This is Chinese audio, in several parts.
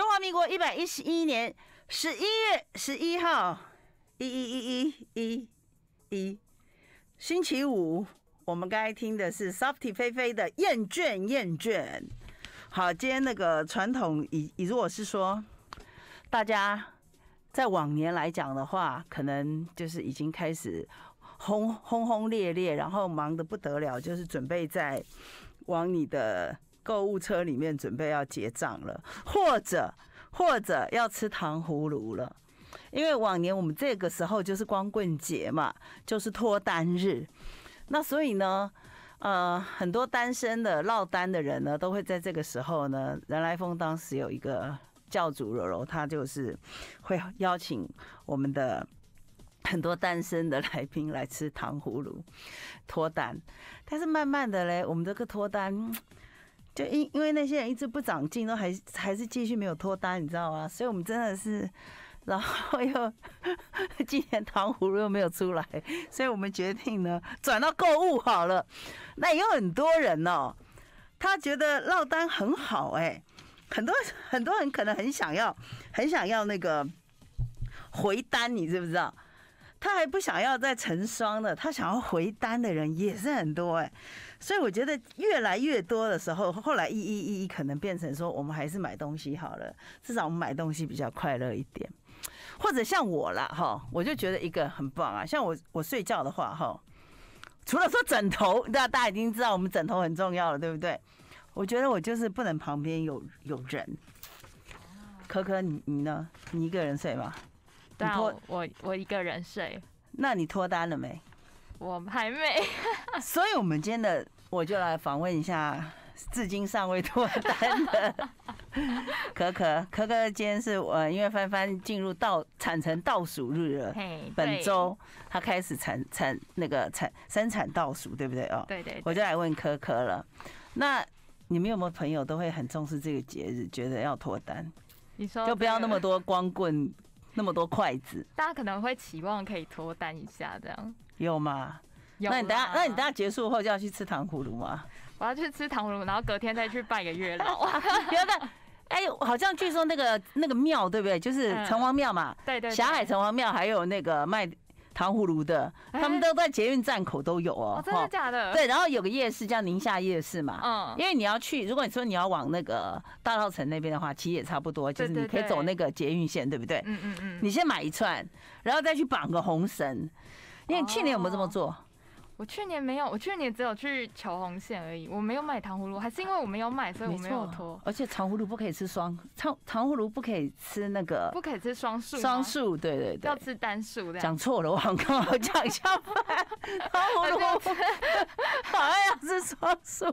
中华民国一百一十一年十一月十一号，一一一一一，一，星期五。我们刚才听的是 Softy 菲菲的《厌倦厌倦》。好，今天那个传统，以以如果是说，大家在往年来讲的话，可能就是已经开始轰轰轰烈烈，然后忙得不得了，就是准备在往你的。购物车里面准备要结账了，或者或者要吃糖葫芦了，因为往年我们这个时候就是光棍节嘛，就是脱单日。那所以呢，呃，很多单身的、落单的人呢，都会在这个时候呢，任来峰当时有一个教主柔柔，他就是会邀请我们的很多单身的来宾来吃糖葫芦脱单。但是慢慢的嘞，我们这个脱单。就因因为那些人一直不长进，都还还是继续没有脱单，你知道吗？所以我们真的是，然后又 今年糖葫芦又没有出来，所以我们决定呢转到购物好了。那有很多人哦，他觉得落单很好哎，很多很多人可能很想要很想要那个回单，你知不知道？他还不想要再成双的，他想要回单的人也是很多哎，所以我觉得越来越多的时候，后来一一一一可能变成说，我们还是买东西好了，至少我们买东西比较快乐一点，或者像我啦，哈，我就觉得一个很棒啊，像我我睡觉的话，哈，除了说枕头，那大家已经知道我们枕头很重要了，对不对？我觉得我就是不能旁边有有人，可可你你呢？你一个人睡吗？我我我一个人睡。那你脱单了没？我还没。所以我们今天的我就来访问一下，至今尚未脱单的可 可可可。今天是我因为帆帆进入到产程倒数日了，本周他开始产产那个产生产倒数，对不对哦，对对。我就来问可可了。那你们有没有朋友都会很重视这个节日，觉得要脱单？你说就不要那么多光棍。那么多筷子，大家可能会期望可以脱单一下，这样有吗？有，那你等下，那你等下结束后就要去吃糖葫芦吗？我要去吃糖葫芦，然后隔天再去拜个月老。不要拜，哎，好像据说那个那个庙对不对？就是城隍庙嘛，对对，霞海城隍庙还有那个卖。糖葫芦的，他们都在捷运站口都有哦，真的假的？对，然后有个夜市叫宁夏夜市嘛，嗯，因为你要去，如果你说你要往那个大稻城那边的话，其实也差不多，就是你可以走那个捷运线，对不对？嗯嗯嗯，你先买一串，然后再去绑个红绳，因为去年有没这么做？我去年没有，我去年只有去求红线而已，我没有买糖葫芦，还是因为我没有买，所以我没有脱。而且糖葫芦不可以吃双，糖糖葫芦不可以吃那个。不可以吃双数。双数，对对对。要吃单数。讲错了，我刚刚讲一下，糖 葫芦好像要吃双数。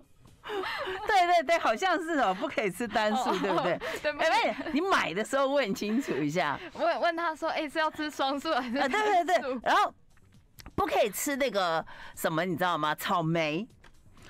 对对对，好像是哦，不可以吃单数，对不对？对不对？你买的时候问清楚一下。问问他说，哎，是要吃双数还是？啊，对对对，然后。不可以吃那个什么，你知道吗？草莓，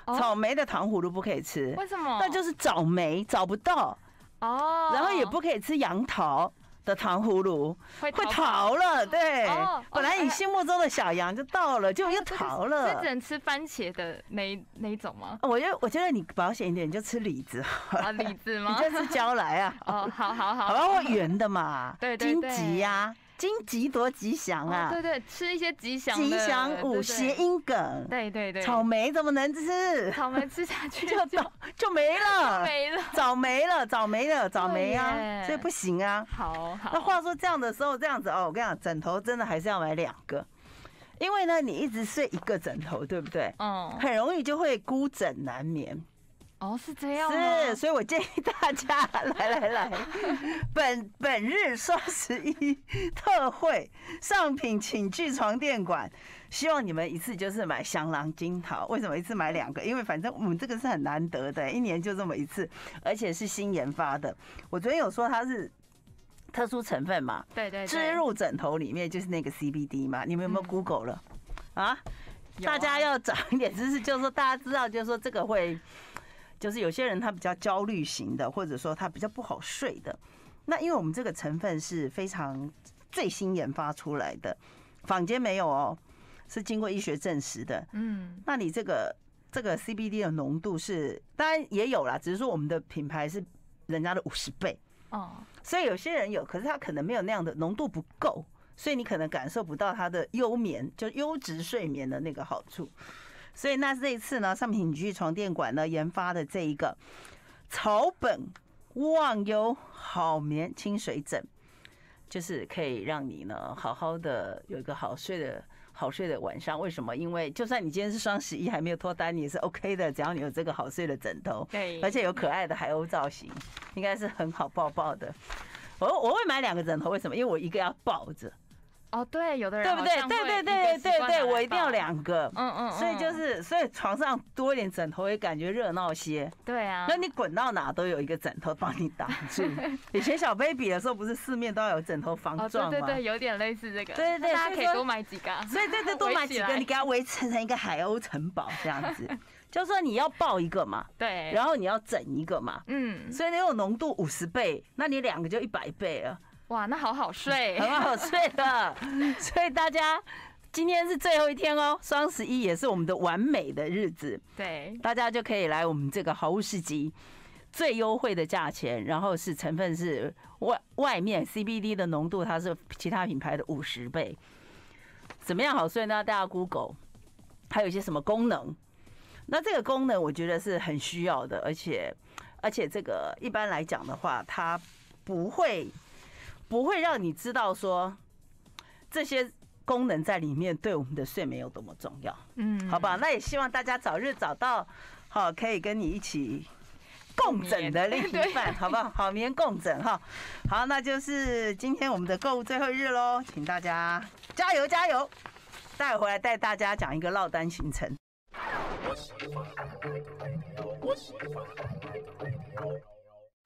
草莓的糖葫芦不可以吃。为什么？那就是枣梅，找不到。哦。然后也不可以吃杨桃的糖葫芦，会会逃了。对。本来你心目中的小羊就到了，就又逃了。是只能吃番茄的那那种吗？我觉得，我觉得你保险一点，就吃李子。啊，李子吗？你就是娇来啊。哦，好好好。然后圆的嘛，对 对对，金桔呀。金吉多吉祥啊！对对，吃一些吉祥吉祥五谐音梗。对对对，草莓怎么能吃？草莓吃下去 就就没了，了，早没了，早没了，早没啊！所以不行啊。好，那话说这样的时候这样子哦，我跟你讲，枕头真的还是要买两个，因为呢，你一直睡一个枕头，对不对？哦，很容易就会孤枕难眠。哦，是这样是，所以我建议大家 来来来，本本日双十一特惠，上品寝具床垫馆，希望你们一次就是买香囊金桃。为什么一次买两个？因为反正我们这个是很难得的，一年就这么一次，而且是新研发的。我昨天有说它是特殊成分嘛？对对对，植入枕头里面就是那个 CBD 嘛？你们有没有 Google 了啊？大家要长一点知识，就是大家知道，就是说这个会。就是有些人他比较焦虑型的，或者说他比较不好睡的，那因为我们这个成分是非常最新研发出来的，坊间没有哦，是经过医学证实的。嗯，那你这个这个 CBD 的浓度是当然也有啦，只是说我们的品牌是人家的五十倍哦，所以有些人有，可是他可能没有那样的浓度不够，所以你可能感受不到它的优眠，就是优质睡眠的那个好处。所以那这一次呢，尚品居床垫馆呢研发的这一个草本忘忧好眠清水枕，就是可以让你呢好好的有一个好睡的好睡的晚上。为什么？因为就算你今天是双十一还没有脱单，你也是 OK 的。只要你有这个好睡的枕头，对，而且有可爱的海鸥造型，应该是很好抱抱的。我我会买两个枕头，为什么？因为我一个要抱着。哦，对，有的人对不对？对对对对对我一定要两个，嗯嗯，所以就是，所以床上多一点枕头也感觉热闹些。对啊，那你滚到哪都有一个枕头帮你挡住。以前小 baby 的时候不是四面都要有枕头防撞吗？对对有点类似这个。对对大家可以多买几个。所以对对，多买几个，你给它围成一个海鸥城堡这样子，就是说你要抱一个嘛，对，然后你要整一个嘛，嗯，所以你有浓度五十倍，那你两个就一百倍啊。哇，那好好睡，好 好睡的。所以大家今天是最后一天哦，双十一也是我们的完美的日子。对，大家就可以来我们这个毫无市集。最优惠的价钱，然后是成分是外外面 CBD 的浓度，它是其他品牌的五十倍。怎么样好睡呢？大家 Google，还有一些什么功能？那这个功能我觉得是很需要的，而且而且这个一般来讲的话，它不会。不会让你知道说这些功能在里面对我们的睡眠有多么重要，嗯，好吧，那也希望大家早日找到好可以跟你一起共枕的另一半，好不好好眠共枕哈。好，那就是今天我们的购物最后日喽，请大家加油加油，待会回来带大家讲一个落单行程。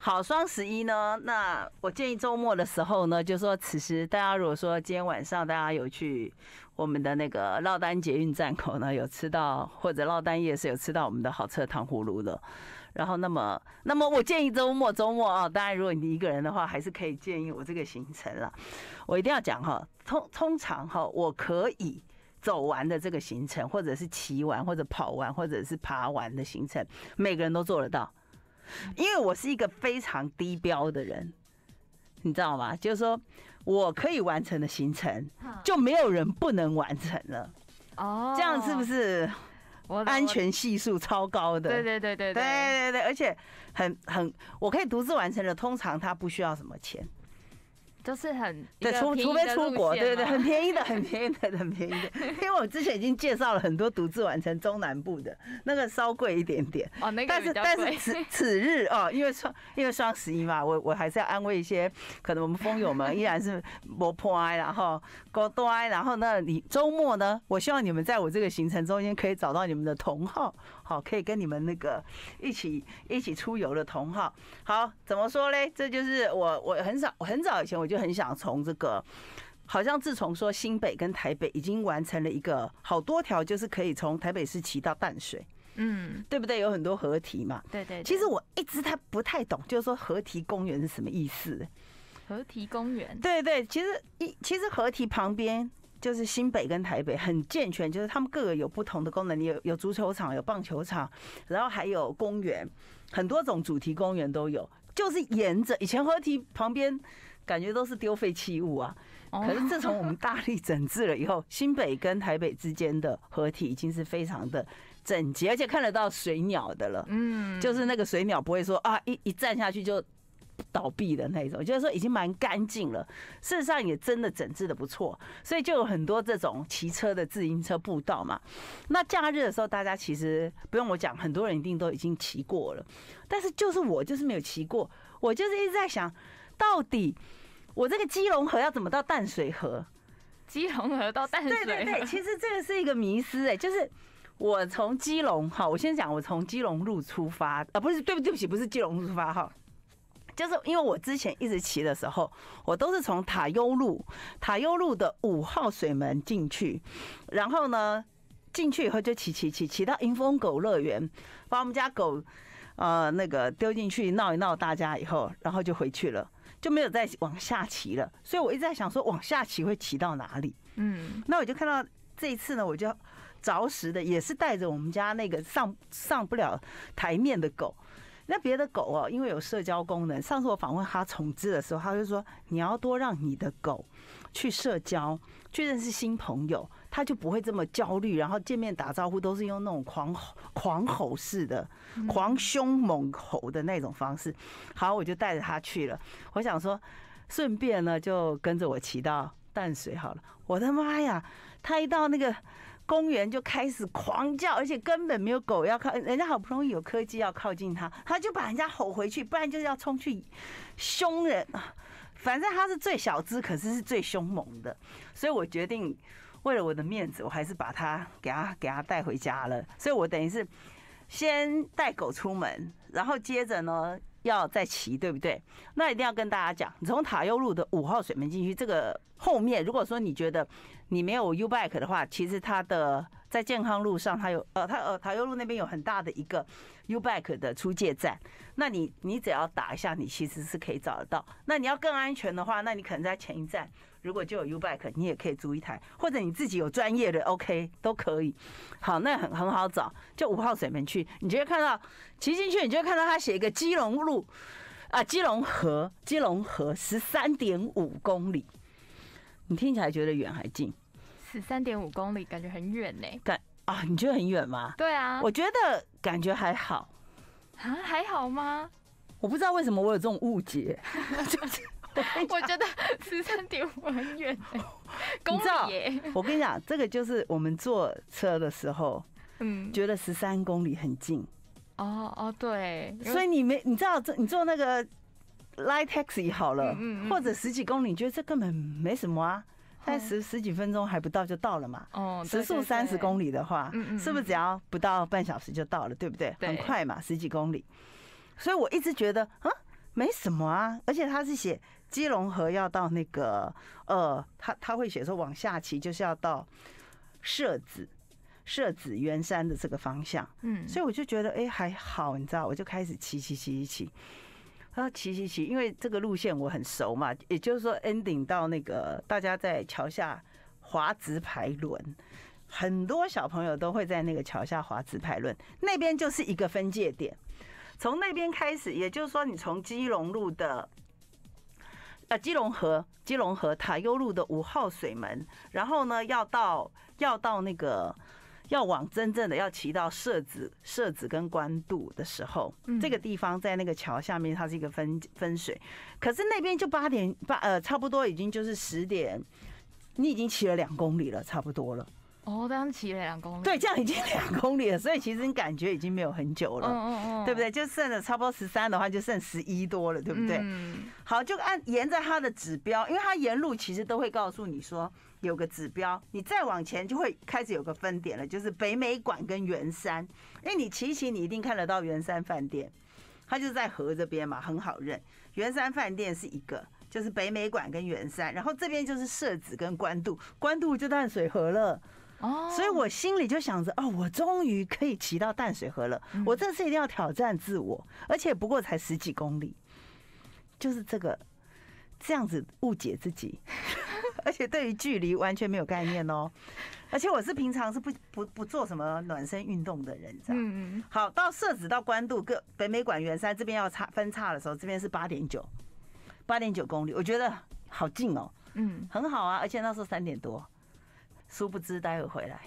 好，双十一呢，那我建议周末的时候呢，就说此时大家如果说今天晚上大家有去我们的那个绕单捷运站口呢，有吃到或者绕单夜市有吃到我们的好吃糖葫芦的，然后那么那么我建议周末周末啊，当然如果你一个人的话，还是可以建议我这个行程了。我一定要讲哈，通通常哈，我可以走完的这个行程，或者是骑完，或者跑完，或者是爬完的行程，每个人都做得到。因为我是一个非常低标的人，你知道吗？就是说我可以完成的行程，就没有人不能完成了。哦，这样是不是？安全系数超高的。对对对对对对对而且很很，我可以独自完成的，通常他不需要什么钱。都是很对，除除非出国，对对对？很便宜的，很便宜的，很便宜的。因为我之前已经介绍了很多独自完成中南部的，那个稍贵一点点哦。那个但是但是此此日哦，因为双因为双十一嘛，我我还是要安慰一些可能我们风友们依然是不破哀然后 good i 然后那你周末呢？我希望你们在我这个行程中间可以找到你们的同号。好，可以跟你们那个一起一起出游的同好。好，怎么说呢？这就是我我很少很早以前我就很想从这个，好像自从说新北跟台北已经完成了一个好多条，就是可以从台北市骑到淡水，嗯，对不对？有很多河堤嘛。对对。其实我一直他不太懂，就是说河堤公园是什么意思？河堤公园。对对，其实一其实河堤旁边。就是新北跟台北很健全，就是他们各个有不同的功能，有有足球场，有棒球场，然后还有公园，很多种主题公园都有。就是沿着以前河堤旁边，感觉都是丢废弃物啊。可是自从我们大力整治了以后，新北跟台北之间的合体已经是非常的整洁，而且看得到水鸟的了。嗯，就是那个水鸟不会说啊，一一站下去就。倒闭的那种，就是说已经蛮干净了。事实上也真的整治的不错，所以就有很多这种骑车的自行车步道嘛。那假日的时候，大家其实不用我讲，很多人一定都已经骑过了。但是就是我就是没有骑过，我就是一直在想，到底我这个基隆河要怎么到淡水河？基隆河到淡水？对对对，其实这个是一个迷思哎，就是我从基隆哈，我先讲我从基隆路出发啊，不是，对不起对不起，不是基隆路出发哈。就是因为我之前一直骑的时候，我都是从塔悠路、塔悠路的五号水门进去，然后呢，进去以后就骑骑骑骑到迎风狗乐园，把我们家狗，呃，那个丢进去闹一闹大家以后，然后就回去了，就没有再往下骑了。所以我一直在想说往下骑会骑到哪里？嗯，那我就看到这一次呢，我就着实的也是带着我们家那个上上不了台面的狗。那别的狗哦，因为有社交功能。上次我访问哈从子的时候，他就说你要多让你的狗去社交，去认识新朋友，它就不会这么焦虑。然后见面打招呼都是用那种狂吼、狂吼式的、狂凶猛吼的那种方式。好，我就带着他去了。我想说，顺便呢就跟着我骑到淡水好了。我的妈呀，他一到那个。公园就开始狂叫，而且根本没有狗要靠，人家好不容易有科技要靠近它，它就把人家吼回去，不然就是要冲去凶人啊！反正它是最小只，可是是最凶猛的，所以我决定为了我的面子，我还是把它给它给它带回家了。所以我等于是先带狗出门，然后接着呢。要再骑，对不对？那一定要跟大家讲，从塔悠路的五号水门进去，这个后面，如果说你觉得你没有 U back 的话，其实它的。在健康路上，它有呃，它呃，台悠路那边有很大的一个 U Bike 的出借站。那你你只要打一下，你其实是可以找得到。那你要更安全的话，那你可能在前一站，如果就有 U Bike，你也可以租一台，或者你自己有专业的 OK 都可以。好，那很很好找，就五号水门去，你就看到骑进去，你就看到他写一个基隆路啊，基隆河，基隆河十三点五公里，你听起来觉得远还近。十三点五公里，感觉很远呢。感啊，你觉得很远吗？对啊，我觉得感觉还好。啊，还好吗？我不知道为什么我有这种误解。我觉得十三点五很远，公里耶。我跟你讲，这个就是我们坐车的时候，嗯，觉得十三公里很近。哦哦，对。所以你没，你知道，你坐那个 light taxi 好了，或者十几公里，觉得这根本没什么啊。但十十几分钟还不到就到了嘛？哦，时速三十公里的话，是不是只要不到半小时就到了？对不对？很快嘛，十几公里。所以我一直觉得啊，没什么啊。而且他是写基隆河要到那个呃，他他会写说往下骑就是要到社子、社子圆山的这个方向。嗯，所以我就觉得哎还好，你知道，我就开始骑骑骑骑骑。啊，骑骑骑！因为这个路线我很熟嘛，也就是说，ending 到那个大家在桥下滑直排轮，很多小朋友都会在那个桥下滑直排轮，那边就是一个分界点。从那边开始，也就是说，你从基隆路的啊，基隆河、基隆河塔悠路的五号水门，然后呢要到要到那个。要往真正的要骑到社子、社子跟关渡的时候，这个地方在那个桥下面，它是一个分分水。可是那边就八点八，呃，差不多已经就是十点，你已经骑了两公里了，差不多了。哦，这样骑了两公里。对，这样已经两公里了，所以其实你感觉已经没有很久了，嗯嗯嗯，对不对？就剩了差不多十三的话，就剩十一多了，对不对？好，就按沿着它的指标，因为它沿路其实都会告诉你说有个指标，你再往前就会开始有个分点了，就是北美馆跟圆山。因为你骑骑你一定看得到圆山饭店，它就在河这边嘛，很好认。圆山饭店是一个，就是北美馆跟圆山，然后这边就是社子跟官渡，官渡就淡水河了。哦，所以我心里就想着，哦，我终于可以骑到淡水河了。我这次一定要挑战自我，而且不过才十几公里，就是这个这样子误解自己，而且对于距离完全没有概念哦。而且我是平常是不不不做什么暖身运动的人，这嗯嗯。好，到设置到关渡，各北美馆圆山这边要差分叉的时候，这边是八点九，八点九公里，我觉得好近哦，嗯，很好啊，而且那时候三点多。殊不知，待会回来。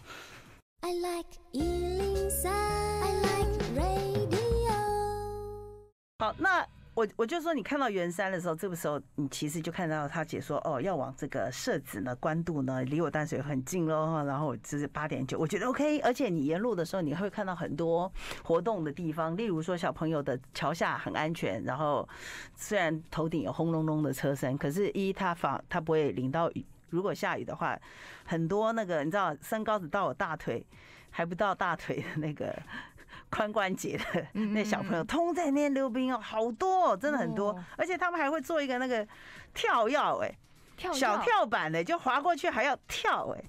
好，那我我就说，你看到圆山的时候，这个时候你其实就看到他解说哦，要往这个设子呢、官渡呢，离我淡水很近喽然后就是八点九，我觉得 OK。而且你沿路的时候，你会看到很多活动的地方，例如说小朋友的桥下很安全。然后虽然头顶有轰隆隆的车声，可是，一他防他不会淋到雨。如果下雨的话，很多那个你知道，身高只到我大腿，还不到大腿的那个 髋关节的 那小朋友，通在那边溜冰哦，好多，哦，真的很多，而且他们还会做一个那个跳跃，哎，小跳板的，就滑过去还要跳，哎。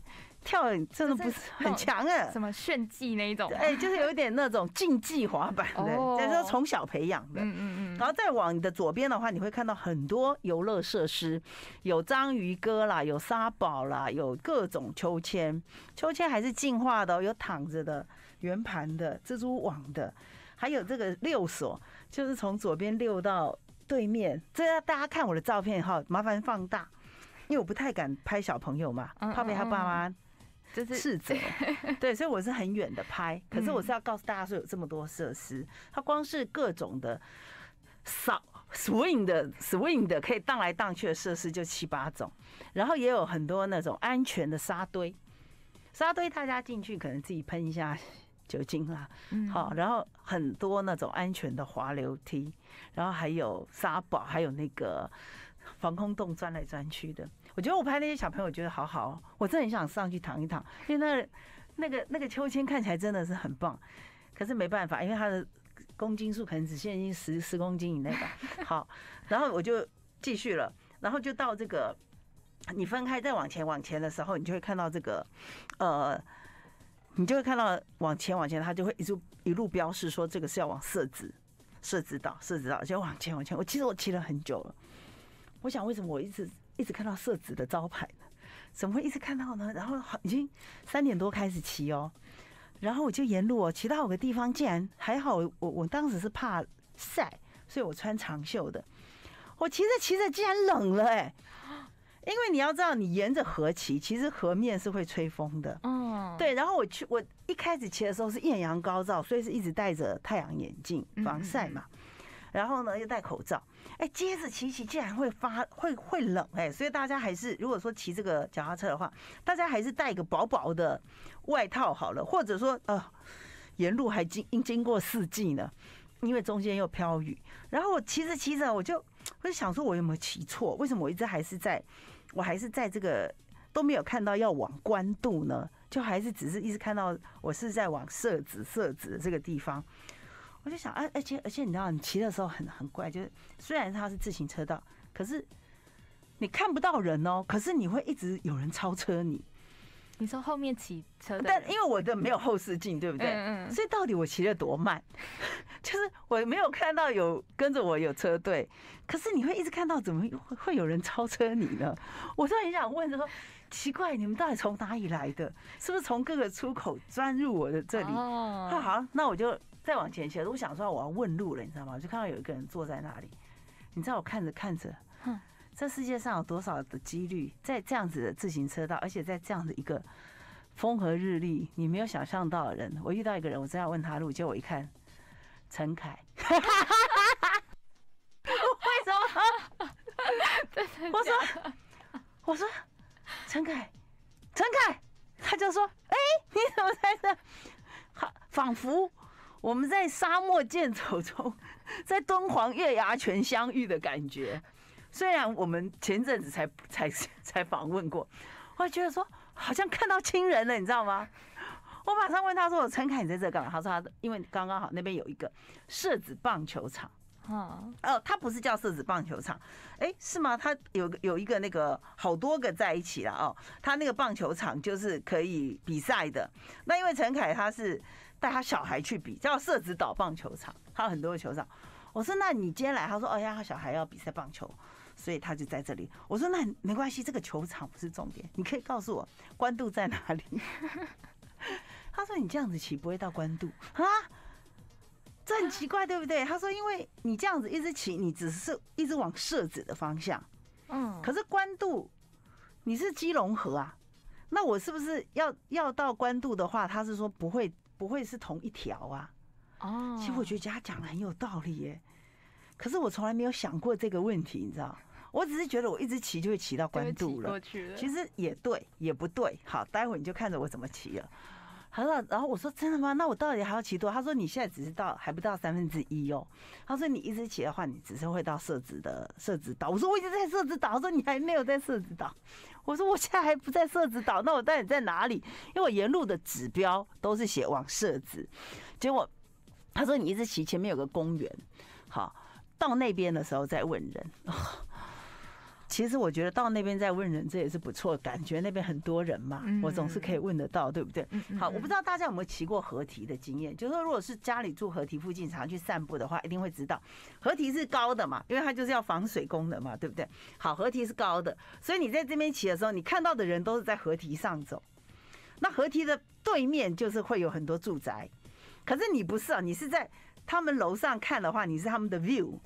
跳真的不是很强哎，什么炫技那一种？哎，就是有点那种竞技滑板的，是说从小培养的。嗯嗯嗯。然后再往你的左边的话，你会看到很多游乐设施，有章鱼哥啦，有沙堡啦，有各种秋千。秋千还是进化的哦，有躺着的、圆盘的、蜘蛛网的，还有这个溜索，就是从左边溜到对面。这大家看我的照片哈，麻烦放大，因为我不太敢拍小朋友嘛，怕被他爸妈。斥责，对，所以我是很远的拍，可是我是要告诉大家说有这么多设施，它光是各种的扫 swing 的 swing 的可以荡来荡去的设施就七八种，然后也有很多那种安全的沙堆，沙堆大家进去可能自己喷一下酒精啦，好，然后很多那种安全的滑流梯，然后还有沙堡，还有那个防空洞钻来钻去的。我觉得我拍那些小朋友，觉得好好，我真的很想上去躺一躺，因为那那个那个秋千看起来真的是很棒，可是没办法，因为它的公斤数可能只限于十十公斤以内吧。好，然后我就继续了，然后就到这个，你分开再往前往前的时候，你就会看到这个，呃，你就会看到往前往前，它就会一路一路标示说这个是要往设置设置到设置到，就往前往前。我其实我骑了很久了，我想为什么我一直。一直看到色子的招牌呢，怎么会一直看到呢？然后已经三点多开始骑哦，然后我就沿路哦，骑到有个地方竟然还好，我我当时是怕晒，所以我穿长袖的。我骑着骑着竟然冷了哎，因为你要知道，你沿着河骑，其实河面是会吹风的。嗯，对。然后我去我一开始骑的时候是艳阳高照，所以是一直戴着太阳眼镜防晒嘛。然后呢，又戴口罩。哎，接着骑骑竟然会发会会冷哎，所以大家还是如果说骑这个脚踏车的话，大家还是带一个薄薄的外套好了，或者说呃，沿路还经经过四季呢，因为中间又飘雨。然后我骑着骑着，我就我就想说我有没有骑错？为什么我一直还是在，我还是在这个都没有看到要往关渡呢？就还是只是一直看到我是在往社子社子这个地方。我就想，啊，而且而且，你知道，你骑的时候很很怪，就是虽然它是自行车道，可是你看不到人哦，可是你会一直有人超车你。你说后面骑车但因为我的没有后视镜，对不对？嗯嗯。所以到底我骑的多慢？就是我没有看到有跟着我有车队，可是你会一直看到怎么会会有人超车你呢？我就很想问说，奇怪，你们到底从哪里来的？是不是从各个出口钻入我的这里？哦。那好，那我就。再往前骑，我想说我要问路了，你知道吗？我就看到有一个人坐在那里，你知道我看着看着，嗯，这世界上有多少的几率在这样子的自行车道，而且在这样的一个风和日丽，你没有想象到的人，我遇到一个人，我正要问他路，结果我一看，陈凯，为什么？我说我说陈凯，陈凯，他就说，哎，你怎么在这？好，仿佛。我们在沙漠健走中，在敦煌月牙泉相遇的感觉，虽然我们前阵子才才才访问过，我觉得说好像看到亲人了，你知道吗？我马上问他说：“我陈凯，你在这干嘛？”他说：“他因为刚刚好那边有一个射子棒球场。”哦，哦，他不是叫射子棒球场，哎，是吗？他有有一个那个好多个在一起了哦，他那个棒球场就是可以比赛的。那因为陈凯他是。带他小孩去比叫设置岛棒球场，他有很多球场。我说：“那你今天来？”他说：“哦，他小孩要比赛棒球，所以他就在这里。”我说：“那没关系，这个球场不是重点，你可以告诉我官渡在哪里。”他说：“你这样子骑不会到官渡啊？这很奇怪，对不对？”他说：“因为你这样子一直骑，你只是一直往设置的方向。嗯，可是官渡你是基隆河啊，那我是不是要要到官渡的话，他是说不会。”不会是同一条啊！哦，其实我觉得家讲的很有道理耶，可是我从来没有想过这个问题，你知道我只是觉得我一直骑就会骑到关渡了，其实也对也不对。好，待会你就看着我怎么骑了。他说，然后我说真的吗？那我到底还要骑多？他说你现在只是到还不到三分之一哦。他说你一直骑的话，你只是会到设置的设置岛。我说我一直在设置岛。他说你还没有在设置岛。我说我现在还不在设置岛，那我到底在哪里？因为我沿路的指标都是写往设置。结果他说你一直骑，前面有个公园。好，到那边的时候再问人。其实我觉得到那边再问人这也是不错，感觉那边很多人嘛，我总是可以问得到，对不对？好，我不知道大家有没有骑过河堤的经验，就是说如果是家里住河堤附近，常去散步的话，一定会知道，河堤是高的嘛，因为它就是要防水功能嘛，对不对？好，河堤是高的，所以你在这边骑的时候，你看到的人都是在河堤上走，那河堤的对面就是会有很多住宅，可是你不是啊，你是在他们楼上看的话，你是他们的 view。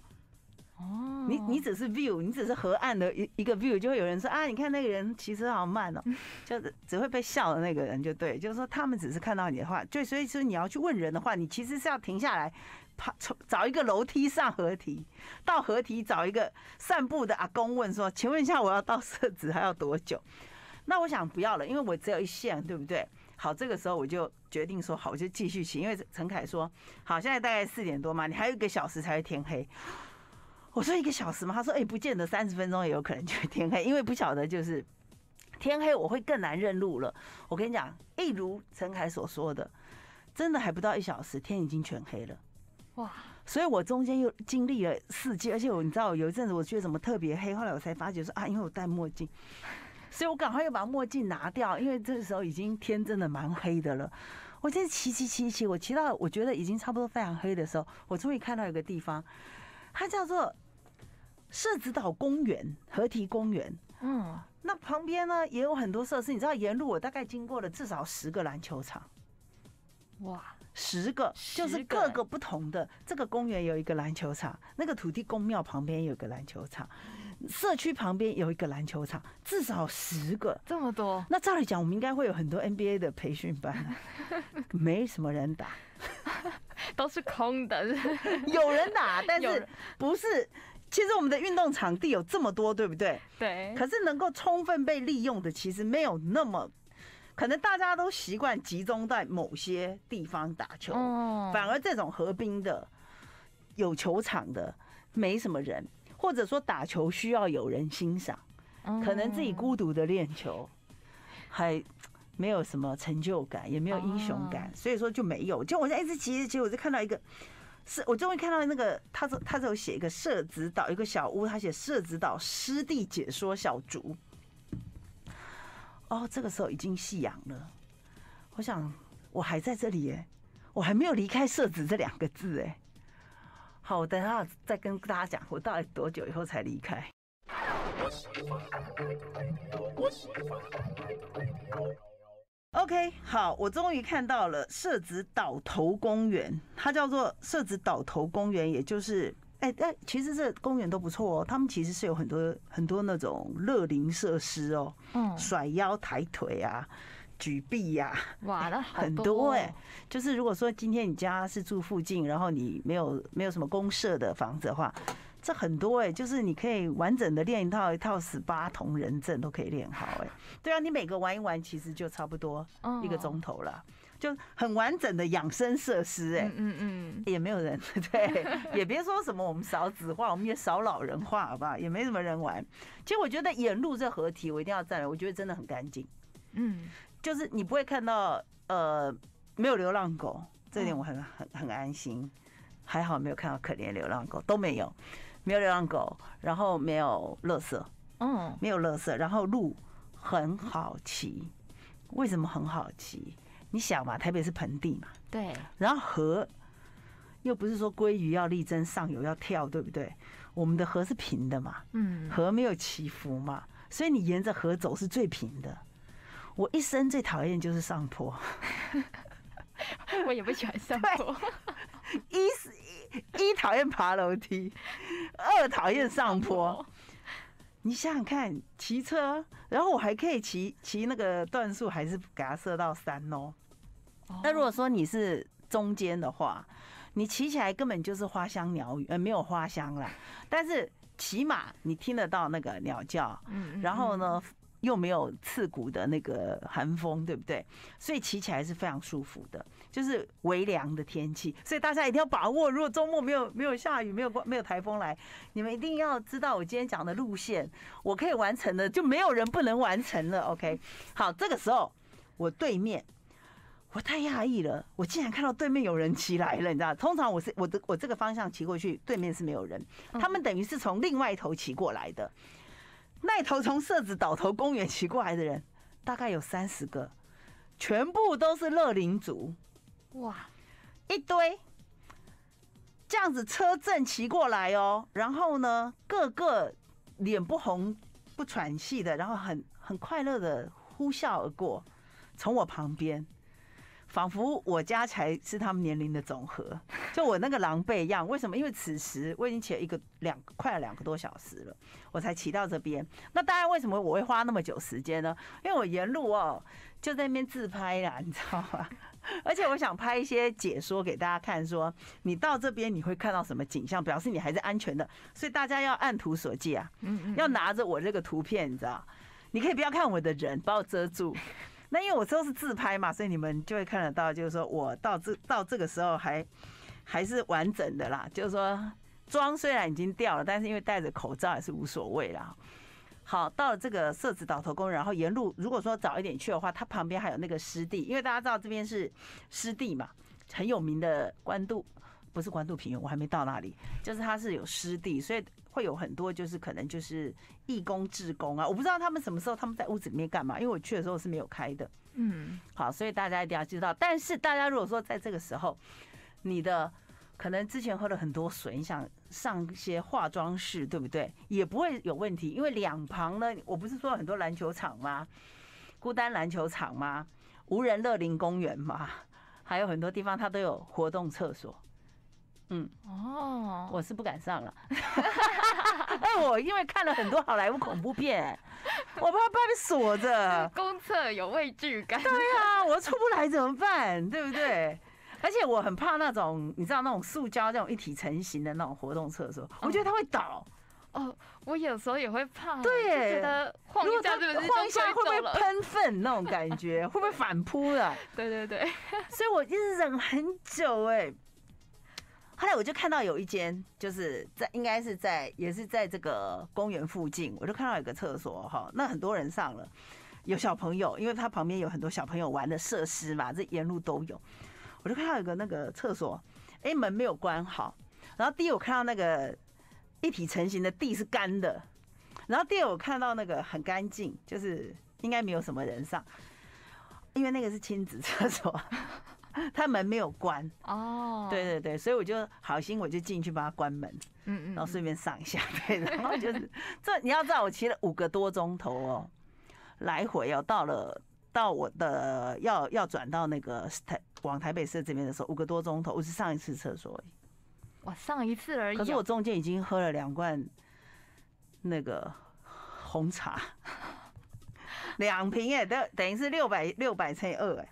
哦，你你只是 view，你只是河岸的一一个 view，就会有人说啊，你看那个人骑车好慢哦，就是只会被笑的那个人就对，就是说他们只是看到你的话，对，所以说你要去问人的话，你其实是要停下来，爬从找一个楼梯上河堤，到河堤找一个散步的阿公问说，请问一下我要到设置还要多久？那我想不要了，因为我只有一线，对不对？好，这个时候我就决定说好，我就继续骑，因为陈凯说好，现在大概四点多嘛，你还有一个小时才会天黑。我说一个小时吗？他说：“哎，不见得，三十分钟也有可能就会天黑，因为不晓得就是天黑，我会更难认路了。”我跟你讲，一如陈凯所说的，真的还不到一小时，天已经全黑了，哇！所以我中间又经历了四季，而且我你知道，我有一阵子我觉得怎么特别黑，后来我才发觉说啊，因为我戴墨镜，所以我赶快又把墨镜拿掉，因为这个时候已经天真的蛮黑的了。我现在骑骑骑骑，我骑到我觉得已经差不多非常黑的时候，我终于看到一个地方，它叫做。社子岛公园、河堤公园，嗯，那旁边呢也有很多设施。你知道沿路我大概经过了至少十个篮球场，哇，十个，就是各个不同的。这个公园有一个篮球场，那个土地公庙旁边有个篮球场，社区旁边有一个篮球场，至少十个，这么多。那照理讲，我们应该会有很多 NBA 的培训班，没什么人打，都是空的。有人打，但是不是。其实我们的运动场地有这么多，对不对？对。可是能够充分被利用的，其实没有那么。可能大家都习惯集中在某些地方打球。哦。反而这种合兵的，有球场的没什么人，或者说打球需要有人欣赏，可能自己孤独的练球，还没有什么成就感，也没有英雄感，所以说就没有。就我在直奇艺，其实我就看到一个。是我终于看到那个，他这他这有写一个社子岛，一个小屋，他写社子岛湿地解说小竹。哦，这个时候已经夕阳了，我想我还在这里耶，我还没有离开社子这两个字哎。好，我等下再跟大家讲，我到底多久以后才离开。OK，好，我终于看到了社子岛头公园，它叫做社子岛头公园，也就是，哎，但其实这公园都不错哦，他们其实是有很多很多那种乐林设施哦，嗯，甩腰、抬腿啊，举臂呀，哇，那 很多哎，就是如果说今天你家是住附近，然后你没有没有什么公社的房子的话。这很多哎，就是你可以完整的练一套一套十八铜人阵都可以练好哎。对啊，你每个玩一玩，其实就差不多一个钟头了，就很完整的养生设施哎。嗯嗯嗯，也没有人 对，也别说什么我们少子化，我们也少老人化，好不好？也没什么人玩。其实我觉得沿路这合体，我一定要站，我觉得真的很干净。嗯，就是你不会看到呃没有流浪狗，这点我很很很安心，还好没有看到可怜流浪狗，都没有。没有流浪狗，然后没有垃圾，嗯，没有垃圾，然后路很好骑。为什么很好骑？你想嘛，台北是盆地嘛，对。然后河又不是说鲑鱼要力争上游要跳，对不对？我们的河是平的嘛，嗯，河没有起伏嘛，所以你沿着河走是最平的。我一生最讨厌就是上坡，我也不喜欢上坡，一是一讨厌爬楼梯。二讨厌上坡，你想想看，骑车，然后我还可以骑骑那个段数，还是给它设到三哦。那如果说你是中间的话，你骑起来根本就是花香鸟语，呃，没有花香啦。但是起码你听得到那个鸟叫。嗯，然后呢？又没有刺骨的那个寒风，对不对？所以骑起来是非常舒服的，就是微凉的天气。所以大家一定要把握，如果周末没有没有下雨，没有没有台风来，你们一定要知道我今天讲的路线，我可以完成的，就没有人不能完成了。OK，好，这个时候我对面，我太讶异了，我竟然看到对面有人骑来了，你知道？通常我是我的我这个方向骑过去，对面是没有人，他们等于是从另外一头骑过来的。那头从社子岛头公园骑过来的人，大概有三十个，全部都是乐龄族，哇，一堆，这样子车正骑过来哦，然后呢，个个脸不红不喘气的，然后很很快乐的呼啸而过，从我旁边。仿佛我家才是他们年龄的总和，就我那个狼狈样，为什么？因为此时我已经骑一个两快两个多小时了，我才骑到这边。那当然，为什么我会花那么久时间呢？因为我沿路哦就在那边自拍啦，你知道吗？而且我想拍一些解说给大家看，说你到这边你会看到什么景象，表示你还是安全的。所以大家要按图索骥啊，嗯嗯，要拿着我这个图片，你知道？你可以不要看我的人，把我遮住。那因为我都是自拍嘛，所以你们就会看得到，就是说我到这到这个时候还还是完整的啦。就是说妆虽然已经掉了，但是因为戴着口罩也是无所谓啦。好，到了这个设置导头宫，然后沿路如果说早一点去的话，它旁边还有那个湿地，因为大家知道这边是湿地嘛，很有名的关渡，不是关渡平原，我还没到那里，就是它是有湿地，所以。会有很多，就是可能就是义工、志工啊，我不知道他们什么时候他们在屋子里面干嘛，因为我去的时候是没有开的。嗯，好，所以大家一定要知道。但是大家如果说在这个时候，你的可能之前喝了很多水，你想上一些化妆室，对不对？也不会有问题，因为两旁呢，我不是说很多篮球场吗？孤单篮球场吗？无人乐林公园吗？还有很多地方它都有活动厕所。嗯，哦，我是不敢上了。哎，我因为看了很多好莱坞恐怖片，我怕被锁着。公厕有畏惧感。对啊，我出不来怎么办？对不对？而且我很怕那种，你知道那种塑胶这种一体成型的那种活动厕所，我觉得它会倒。哦，我有时候也会怕，对，觉得晃一下，会不会喷粪那种感觉？会不会反扑的？对对对，所以我一直忍很久哎。后来我就看到有一间，就是在应该是在也是在这个公园附近，我就看到有个厕所哈，那很多人上了，有小朋友，因为他旁边有很多小朋友玩的设施嘛，这沿路都有，我就看到有个那个厕所，哎门没有关好，然后第二我看到那个一体成型的地是干的，然后第二我看到那个很干净，就是应该没有什么人上，因为那个是亲子厕所。他门没有关哦，对对对，所以我就好心，我就进去帮他关门，嗯嗯，然后顺便上一下，对，然后就是这你要知道，我骑了五个多钟头哦，来回哦，到了到我的要要转到那个台往台北市这边的时候，五个多钟头，我是上一次厕所，哇，上一次而已，可是我中间已经喝了两罐那个红茶，两瓶哎，等等于是六百六百乘以二哎。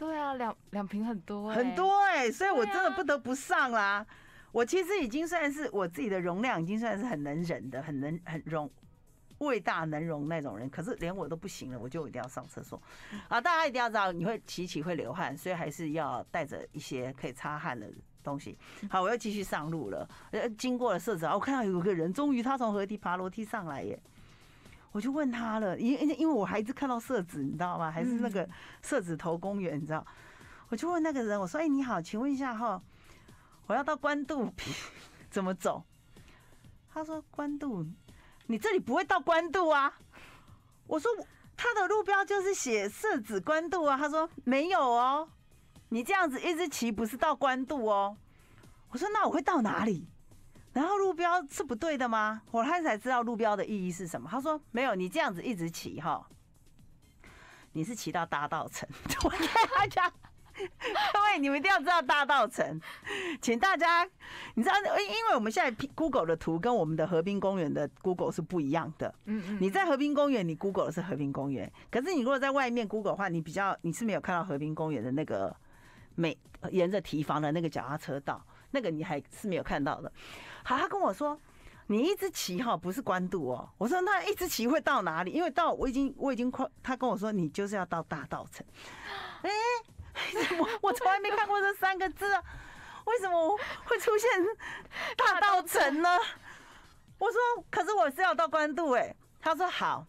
对啊，两两瓶很多哎，很多哎，所以我真的不得不上啦。我其实已经算是我自己的容量已经算是很能忍的，很能很容，胃大能容那种人。可是连我都不行了，我就一定要上厕所。啊，大家一定要知道，你会起起会流汗，所以还是要带着一些可以擦汗的东西。好，我要继续上路了。呃，经过了置啊，我看到有个人，终于他从河堤爬楼梯上来耶。我就问他了，因因为我还是看到社子，你知道吗？还是那个社子头公园，你知道？我就问那个人，我说：“哎，你好，请问一下哈，我要到关渡 怎么走？”他说：“关渡，你这里不会到关渡啊。”我说：“他的路标就是写社子关渡啊。”他说：“没有哦，你这样子一直骑不是到关渡哦。”我说：“那我会到哪里？”然后路标是不对的吗？我他才知道路标的意义是什么。他说没有，你这样子一直骑哈，你是骑到大道城。我跟大家，各位你们一定要知道大道城，请大家你知道，因为我们现在 Google 的图跟我们的和平公园的 Google 是不一样的。嗯嗯。你在和平公园你 Google 的是和平公园，可是你如果在外面 Google 的话，你比较你是没有看到和平公园的那个每沿着堤防的那个脚踏车道。那个你还是没有看到的，好，他跟我说，你一直骑哈，不是官渡哦。我说那一直骑会到哪里？因为到我已经我已经快，他跟我说你就是要到大道城。哎，我 我从来没看过这三个字啊，为什么会出现大道城呢？我说可是我是要到官渡哎，他说好，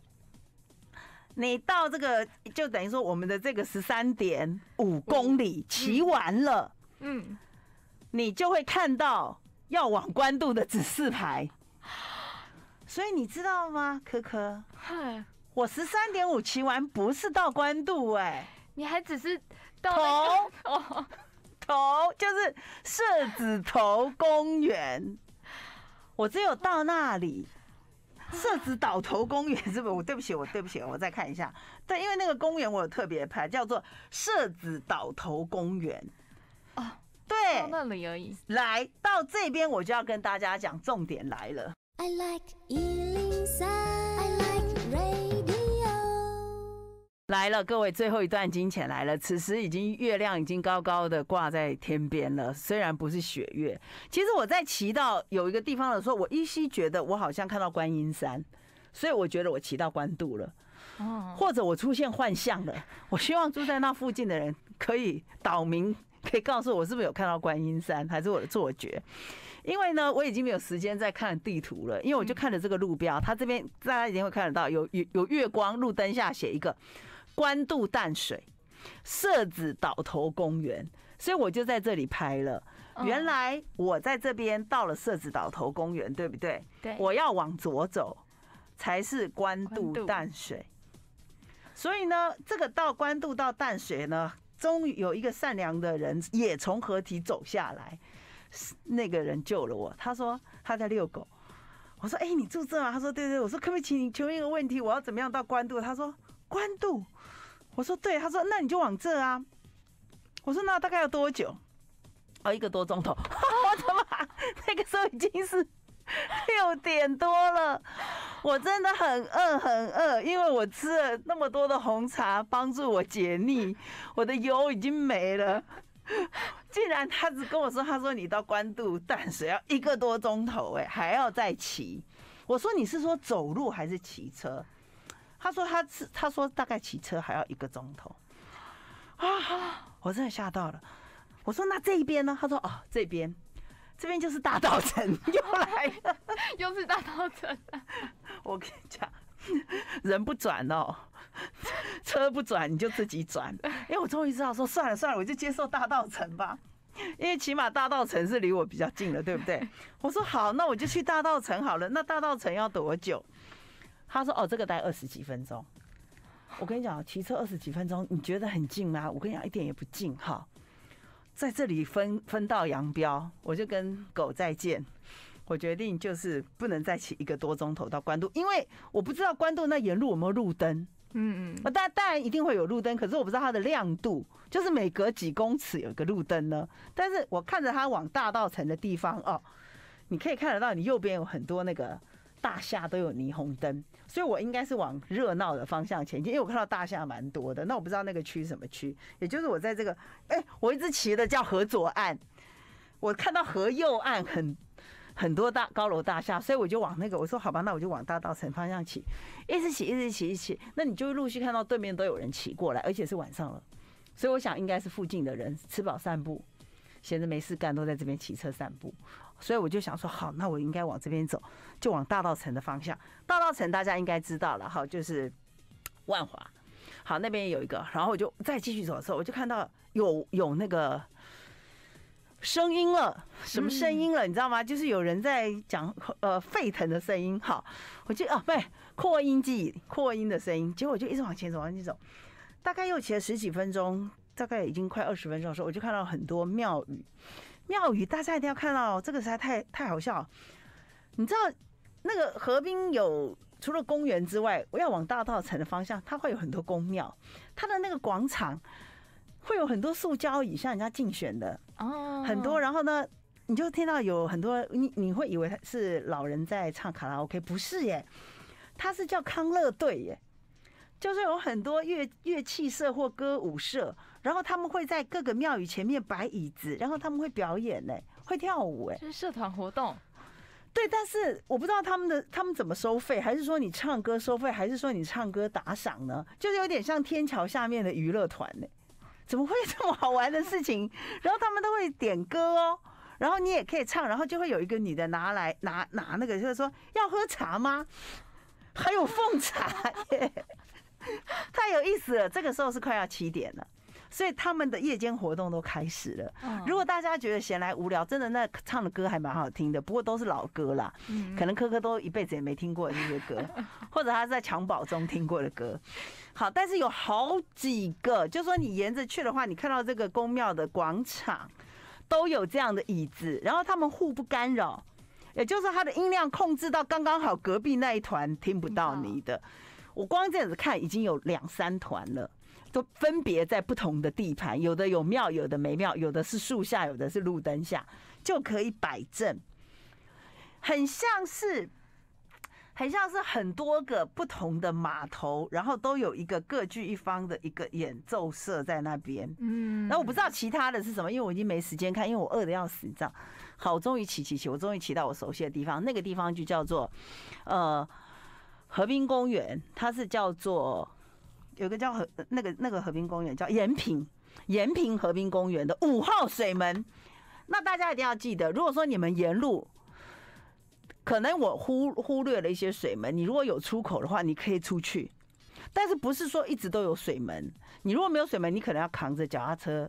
你到这个就等于说我们的这个十三点五公里骑完了，嗯。你就会看到要往官渡的指示牌，所以你知道吗？可可，我十三点五骑完不是到官渡哎，你还只是到头哦，头就是社子头公园，我只有到那里，社子岛头公园是不？我对不起，我对不起，我再看一下。对，因为那个公园我有特别拍，叫做社子岛头公园那里而已，来到这边我就要跟大家讲重点来了。来了，各位，最后一段金钱来了。此时已经月亮已经高高的挂在天边了，虽然不是雪月。其实我在骑到有一个地方的时候，我依稀觉得我好像看到观音山，所以我觉得我骑到关渡了。哦，或者我出现幻象了。我希望住在那附近的人可以岛民可以告诉我，是不是有看到观音山，还是我的错觉？因为呢，我已经没有时间再看地图了，因为我就看着这个路标，它这边大家一定会看得到，有有有月光路灯下写一个“官渡淡水社子岛头公园”，所以我就在这里拍了。原来我在这边到了社子岛头公园，对不对？对。我要往左走才是官渡淡水，所以呢，这个到官渡到淡水呢？终于有一个善良的人也从河堤走下来，那个人救了我。他说他在遛狗。我说：“哎，你住这吗？”他说：“对对。”我说：“可不可以请你求一个问题？我要怎么样到官渡？”他说：“官渡。”我说：“对。”他说：“那你就往这啊。”我说：“那大概要多久？”哦，一个多钟头。我的妈，那个时候已经是。六点多了，我真的很饿很饿，因为我吃了那么多的红茶帮助我解腻，我的油已经没了。竟 然他只跟我说，他说你到关渡淡水要一个多钟头，哎，还要再骑。我说你是说走路还是骑车？他说他是他说大概骑车还要一个钟头。啊，我真的吓到了。我说那这一边呢？他说哦，这边。这边就是大道城，又来了，又是大道城。我跟你讲，人不转哦，车不转，你就自己转。因为我终于知道，说算了算了，我就接受大道城吧。因为起码大道城是离我比较近的，对不对？我说好，那我就去大道城好了。那大道城要多久？他说哦，这个待二十几分钟。我跟你讲，骑车二十几分钟，你觉得很近吗？我跟你讲，一点也不近哈。在这里分分道扬镳，我就跟狗再见。我决定就是不能再骑一个多钟头到关渡，因为我不知道关渡那沿路有没有路灯。嗯嗯，啊，但当然一定会有路灯，可是我不知道它的亮度，就是每隔几公尺有一个路灯呢。但是我看着它往大道城的地方哦，你可以看得到，你右边有很多那个。大厦都有霓虹灯，所以我应该是往热闹的方向前进，因为我看到大厦蛮多的。那我不知道那个区什么区，也就是我在这个，哎，我一直骑的叫河左岸，我看到河右岸很很多大高楼大厦，所以我就往那个，我说好吧，那我就往大道城方向骑，一直骑，一直骑，一骑，那你就会陆续看到对面都有人骑过来，而且是晚上了，所以我想应该是附近的人吃饱散步，闲着没事干都在这边骑车散步。所以我就想说，好，那我应该往这边走，就往大道城的方向。大道城大家应该知道了，哈，就是万华，好，那边有一个。然后我就再继续走的时候，我就看到有有那个声音了，什么声音了？你知道吗？就是有人在讲呃沸腾的声音，好，我就啊，不对，扩音机，扩音的声音。结果我就一直往前走，往前走，大概又骑了十几分钟，大概已经快二十分钟的时候，我就看到很多庙宇。庙宇，大家一定要看到，这个实在太太好笑。你知道，那个河滨有除了公园之外，我要往大道城的方向，它会有很多公庙，它的那个广场会有很多塑胶椅，像人家竞选的哦，很多。然后呢，你就听到有很多，你你会以为他是老人在唱卡拉 OK，不是耶，他是叫康乐队耶，就是有很多乐乐器社或歌舞社。然后他们会在各个庙宇前面摆椅子，然后他们会表演呢，会跳舞哎，这是社团活动，对。但是我不知道他们的他们怎么收费，还是说你唱歌收费，还是说你唱歌打赏呢？就是有点像天桥下面的娱乐团怎么会这么好玩的事情？然后他们都会点歌哦，然后你也可以唱，然后就会有一个女的拿来拿拿那个，就是说要喝茶吗？还有奉茶耶，太有意思了。这个时候是快要七点了。所以他们的夜间活动都开始了。如果大家觉得闲来无聊，真的那唱的歌还蛮好听的，不过都是老歌啦。可能科科都一辈子也没听过这些歌，或者他在襁褓中听过的歌。好，但是有好几个，就说你沿着去的话，你看到这个宫庙的广场都有这样的椅子，然后他们互不干扰，也就是他的音量控制到刚刚好，隔壁那一团听不到你的。我光这样子看已经有两三团了。都分别在不同的地盘，有的有庙，有的没庙，有的是树下，有的是路灯下，就可以摆正，很像是，很像是很多个不同的码头，然后都有一个各具一方的一个演奏社在那边，嗯，那我不知道其他的是什么，因为我已经没时间看，因为我饿的要死。你知道？好，我终于骑骑骑，我终于骑到我熟悉的地方，那个地方就叫做，呃，和平公园，它是叫做。有个叫河那个那个和平公园叫延平延平和平公园的五号水门，那大家一定要记得，如果说你们沿路可能我忽忽略了一些水门，你如果有出口的话，你可以出去，但是不是说一直都有水门，你如果没有水门，你可能要扛着脚踏车。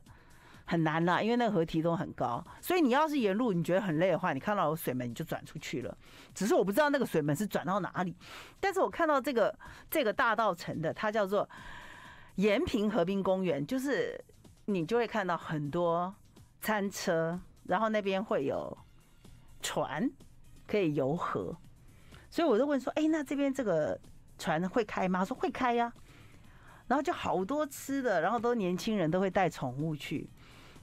很难啦，因为那个河堤都很高，所以你要是沿路你觉得很累的话，你看到有水门你就转出去了。只是我不知道那个水门是转到哪里，但是我看到这个这个大道城的，它叫做延平河滨公园，就是你就会看到很多餐车，然后那边会有船可以游河，所以我就问说：哎，那这边这个船会开吗？说会开呀。然后就好多吃的，然后都年轻人都会带宠物去。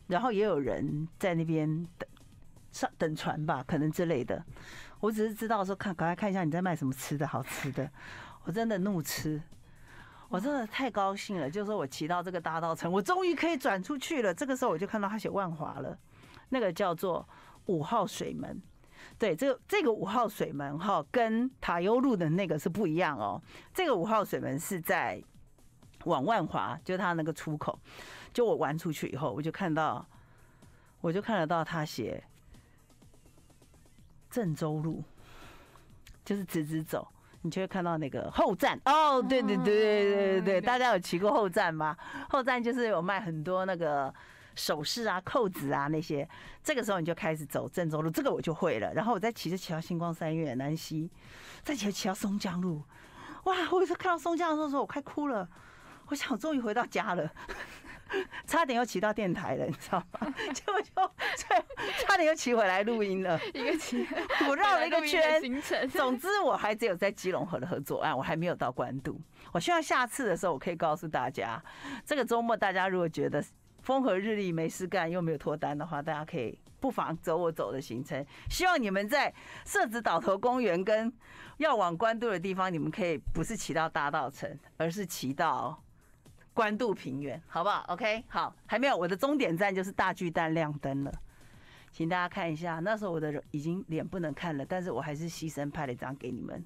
然后也有人在那边等上等船吧，可能之类的。我只是知道说，看赶快看一下你在卖什么吃的，好吃的。我真的怒吃，我真的太高兴了。就是说我骑到这个大道城，我终于可以转出去了。这个时候我就看到他写万华了，那个叫做五号水门。对，这个这个五号水门哈，跟塔悠路的那个是不一样哦。这个五号水门是在往万华，就是它那个出口。就我玩出去以后，我就看到，我就看得到他写郑州路，就是直直走，你就会看到那个后站。哦，对对对对对对，大家有骑过后站吗？后站就是有卖很多那个首饰啊、扣子啊那些。这个时候你就开始走郑州路，这个我就会了。然后我再骑着骑到星光三月南溪，再骑骑到松江路，哇！我有时候看到松江的时候，我快哭了，我想我终于回到家了。差点又骑到电台了，你知道吗？就就差点又骑回来录音了，一个骑，我绕了一个圈。行程，总之我还只有在基隆河的合作案，我还没有到关渡。我希望下次的时候，我可以告诉大家，这个周末大家如果觉得风和日丽、没事干又没有脱单的话，大家可以不妨走我走的行程。希望你们在社子岛头公园跟要往关渡的地方，你们可以不是骑到大道城，而是骑到。官渡平原，好不好？OK，好，还没有，我的终点站就是大巨蛋亮灯了，请大家看一下，那时候我的已经脸不能看了，但是我还是牺牲拍了一张给你们。